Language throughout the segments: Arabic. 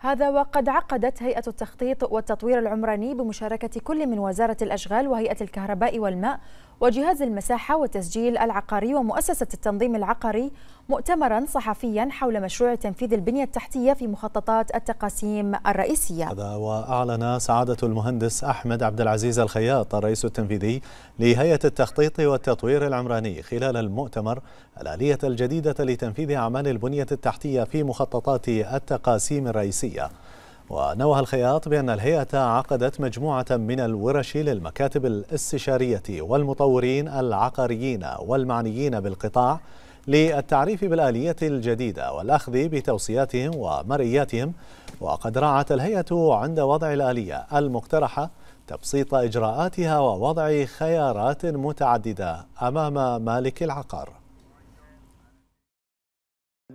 هذا وقد عقدت هيئة التخطيط والتطوير العمراني بمشاركة كل من وزارة الأشغال وهيئة الكهرباء والماء وجهاز المساحة والتسجيل العقاري ومؤسسة التنظيم العقاري مؤتمرا صحفيا حول مشروع تنفيذ البنية التحتية في مخططات التقاسيم الرئيسية هذا وأعلن سعادة المهندس أحمد عبد العزيز الخياط الرئيس التنفيذي لهيئة التخطيط والتطوير العمراني خلال المؤتمر الآلية الجديدة لتنفيذ أعمال البنية التحتية في مخططات التقاسيم الرئيسية ونوه الخياط بأن الهيئة عقدت مجموعة من الورش للمكاتب الاستشارية والمطورين العقاريين والمعنيين بالقطاع للتعريف بالآلية الجديدة والأخذ بتوصياتهم ومرئياتهم وقد راعت الهيئة عند وضع الآلية المقترحة تبسيط إجراءاتها ووضع خيارات متعددة أمام مالك العقار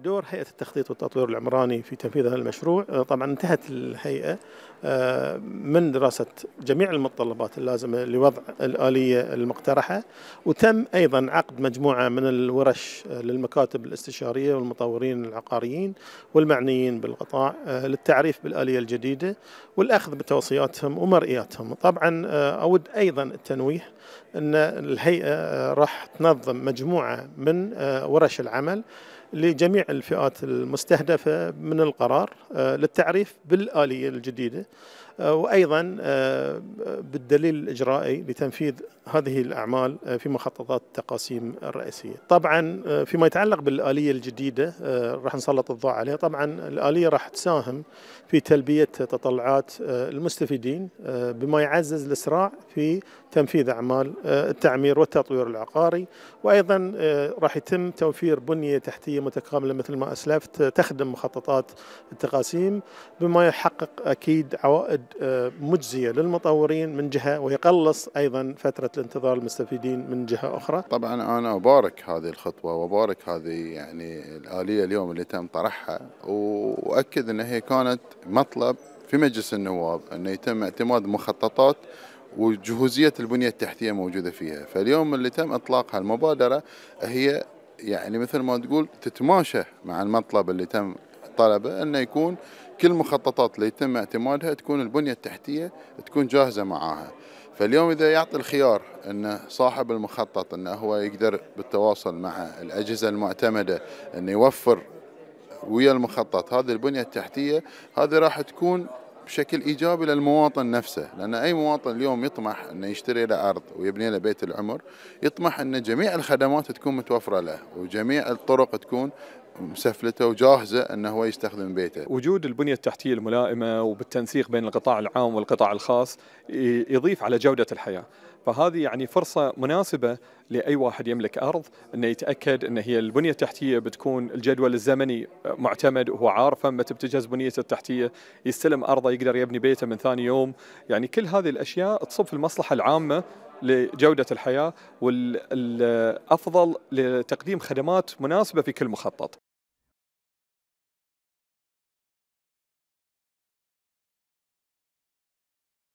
دور هيئة التخطيط والتطوير العمراني في تنفيذ هذا المشروع آه، طبعا انتهت الهيئة آه، من دراسة جميع المتطلبات اللازمة لوضع الآلية المقترحة وتم أيضا عقد مجموعة من الورش آه، للمكاتب الاستشارية والمطورين العقاريين والمعنيين بالقطاع للتعريف بالآلية الجديدة والأخذ بتوصياتهم ومرئياتهم طبعا أود أيضا التنويه أن الهيئة راح تنظم مجموعة من ورش العمل لجميع الفئات المستهدفة من القرار آه، للتعريف بالآلية الجديدة آه، وايضا آه، بالدليل الاجرائي لتنفيذ هذه الاعمال آه، في مخططات التقاسيم الرئيسيه. طبعا فيما يتعلق بالاليه الجديده راح نسلط الضوء عليها، طبعا الاليه راح تساهم في تلبيه تطلعات المستفيدين بما يعزز الاسراع في تنفيذ اعمال التعمير والتطوير العقاري، وايضا راح يتم توفير بنيه تحتيه متكامله مثل ما اسلفت تخدم مخططات التقاسيم بما يحقق اكيد عوائد عائد آه، مجزيه للمطورين من جهه ويقلص ايضا فتره الانتظار المستفيدين من جهه اخرى. طبعا انا ابارك هذه الخطوه وابارك هذه يعني الاليه اليوم اللي تم طرحها واؤكد ان هي كانت مطلب في مجلس النواب انه يتم اعتماد مخططات وجهوزيه البنيه التحتيه موجوده فيها، فاليوم اللي تم اطلاق هالمبادره هي يعني مثل ما تقول تتماشى مع المطلب اللي تم الطلبه انه يكون كل المخططات اللي يتم اعتمادها تكون البنيه التحتيه تكون جاهزه معاها. فاليوم اذا يعطي الخيار ان صاحب المخطط انه هو يقدر بالتواصل مع الاجهزه المعتمده انه يوفر ويا المخطط هذه البنيه التحتيه هذه راح تكون بشكل ايجابي للمواطن نفسه لان اي مواطن اليوم يطمح انه يشتري له ارض ويبني له بيت العمر يطمح ان جميع الخدمات تكون متوفره له وجميع الطرق تكون مسفلته وجاهزه انه هو يستخدم بيته. وجود البنيه التحتيه الملائمه وبالتنسيق بين القطاع العام والقطاع الخاص يضيف على جوده الحياه، فهذه يعني فرصه مناسبه لاي واحد يملك ارض انه يتاكد ان هي البنيه التحتيه بتكون الجدول الزمني معتمد وهو عارفه متى بتجهز بنيته التحتيه، يستلم ارضه يقدر يبني بيته من ثاني يوم، يعني كل هذه الاشياء تصب في المصلحه العامه لجودة الحياة والأفضل لتقديم خدمات مناسبة في كل مخطط